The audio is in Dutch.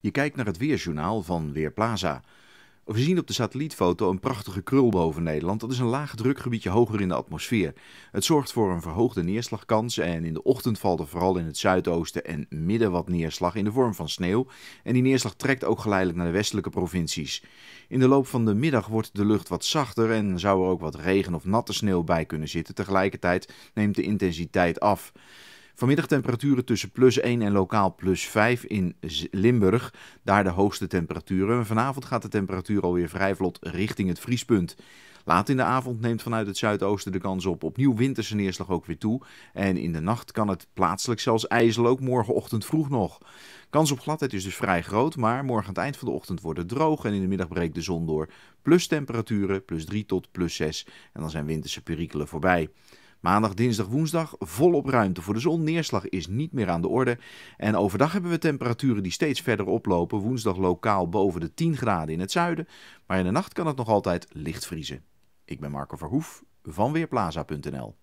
Je kijkt naar het weerjournaal van Weerplaza. We zien op de satellietfoto een prachtige krul boven Nederland. Dat is een laag drukgebiedje hoger in de atmosfeer. Het zorgt voor een verhoogde neerslagkans en in de ochtend valt er vooral in het zuidoosten en midden wat neerslag in de vorm van sneeuw. En die neerslag trekt ook geleidelijk naar de westelijke provincies. In de loop van de middag wordt de lucht wat zachter en zou er ook wat regen of natte sneeuw bij kunnen zitten. Tegelijkertijd neemt de intensiteit af. Vanmiddag temperaturen tussen plus 1 en lokaal plus 5 in Limburg. Daar de hoogste temperaturen. Vanavond gaat de temperatuur alweer vrij vlot richting het vriespunt. Laat in de avond neemt vanuit het zuidoosten de kans op opnieuw winterse neerslag ook weer toe. En in de nacht kan het plaatselijk zelfs ijzel, ook morgenochtend vroeg nog. Kans op gladheid is dus vrij groot, maar morgen aan het eind van de ochtend wordt het droog en in de middag breekt de zon door. Plus temperaturen, plus 3 tot plus 6 en dan zijn winterse perikelen voorbij. Maandag, dinsdag, woensdag volop ruimte voor de zon. Neerslag is niet meer aan de orde. En overdag hebben we temperaturen die steeds verder oplopen. Woensdag lokaal boven de 10 graden in het zuiden. Maar in de nacht kan het nog altijd licht vriezen. Ik ben Marco Verhoef van Weerplaza.nl